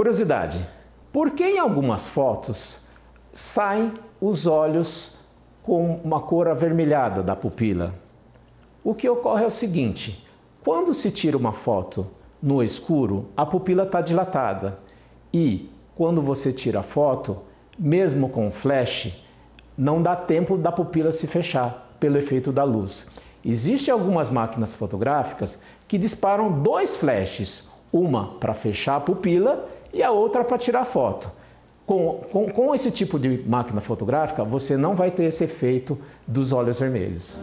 Curiosidade: por que em algumas fotos saem os olhos com uma cor avermelhada da pupila? O que ocorre é o seguinte: quando se tira uma foto no escuro, a pupila está dilatada e quando você tira a foto, mesmo com flash, não dá tempo da pupila se fechar pelo efeito da luz. Existem algumas máquinas fotográficas que disparam dois flashes, uma para fechar a pupila e a outra para tirar foto. Com, com, com, esse tipo de máquina fotográfica, você não vai ter esse efeito dos olhos vermelhos.